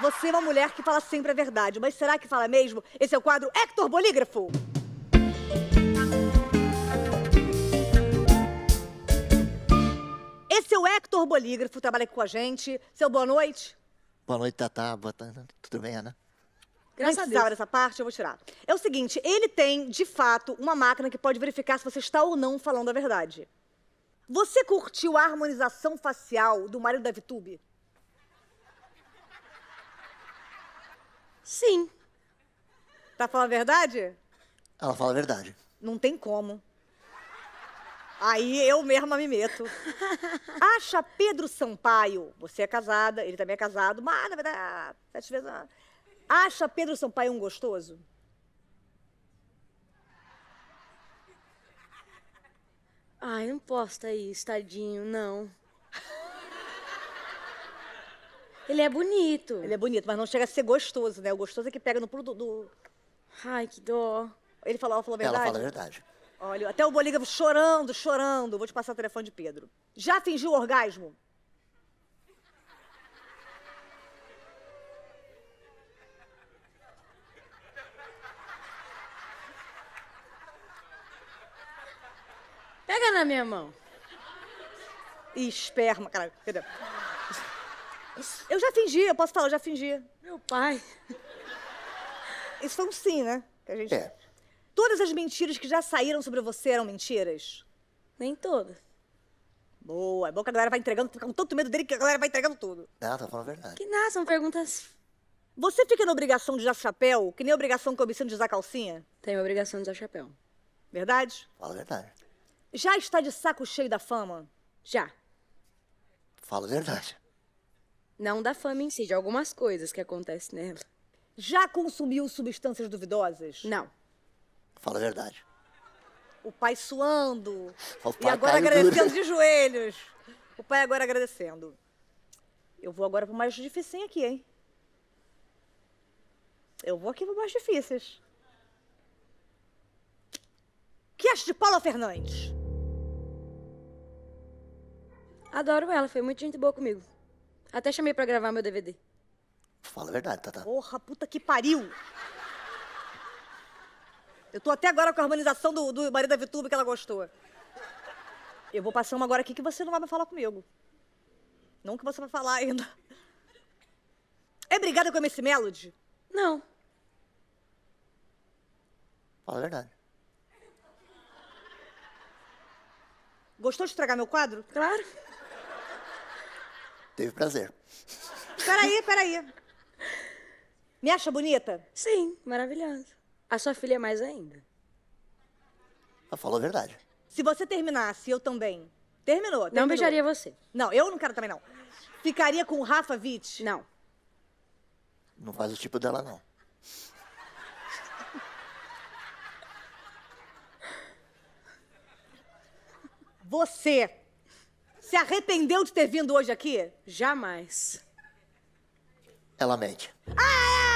Você é uma mulher que fala sempre a verdade, mas será que fala mesmo? Esse é o quadro Hector Bolígrafo. Esse é o Hector Bolígrafo, trabalha aqui com a gente. Seu boa noite. Boa noite, Tatá. Boa tarde. Tudo bem, Ana? Graças a Deus. essa parte, eu vou tirar. É o seguinte, ele tem, de fato, uma máquina que pode verificar se você está ou não falando a verdade. Você curtiu a harmonização facial do marido da Vitube? Sim. Tá falando a verdade? Ela fala a verdade. Não tem como. Aí eu mesma me meto. Acha Pedro Sampaio, você é casada, ele também é casado, mas na verdade, sete vezes. Acha Pedro Sampaio um gostoso? Ai, não posso, aí, estadinho, não. Ele é bonito. Ele é bonito, mas não chega a ser gostoso, né? O gostoso é que pega no pulo do... do... Ai, que dó. Ele falou, ela falou a verdade? Ela fala a verdade. Olha, até o Bolígrafo chorando, chorando. Vou te passar o telefone de Pedro. Já fingiu orgasmo? Pega na minha mão. E esperma, caralho. Eu já fingi, eu posso falar, eu já fingi. Meu pai. Isso foi um sim, né? Que a gente... É. Todas as mentiras que já saíram sobre você eram mentiras? Nem todas. Boa, é bom que a galera vai entregando, fica com tanto medo dele que a galera vai entregando tudo. Não, ah, tá falando a verdade. Que nada, são perguntas. Você fica na obrigação de usar chapéu, que nem a obrigação que eu obsceno de usar calcinha? Tenho a obrigação de usar chapéu. Verdade? Fala a verdade. Já está de saco cheio da fama? Já. Fala a verdade. Não da fama em si, de algumas coisas que acontecem nela. Já consumiu substâncias duvidosas? Não. Fala a verdade. O pai suando. O pai e agora agradecendo de joelhos. O pai agora agradecendo. Eu vou agora pro mais difícil aqui, hein? Eu vou aqui pro mais difíceis. O que acha de Paula Fernandes? Adoro ela, foi muito gente boa comigo. Até chamei pra gravar meu DVD. Fala a verdade, Tata. Porra, puta que pariu! Eu tô até agora com a harmonização do, do marido da Vitube que ela gostou. Eu vou passar uma agora aqui que você não vai falar comigo. Não que você vai falar ainda. É brigada com a Miss Melody? Não. Fala a verdade. Gostou de estragar meu quadro? Claro. Teve prazer. Peraí, peraí. Me acha bonita? Sim, maravilhosa. A sua filha é mais ainda. Ela falou a verdade. Se você terminasse, eu também. Terminou, terminou. Não beijaria você. Não, eu não quero também, não. Ficaria com o Rafa Witt? Não. Não faz o tipo dela, não. Você se arrependeu de ter vindo hoje aqui? Jamais. Ela mente. Ah, é?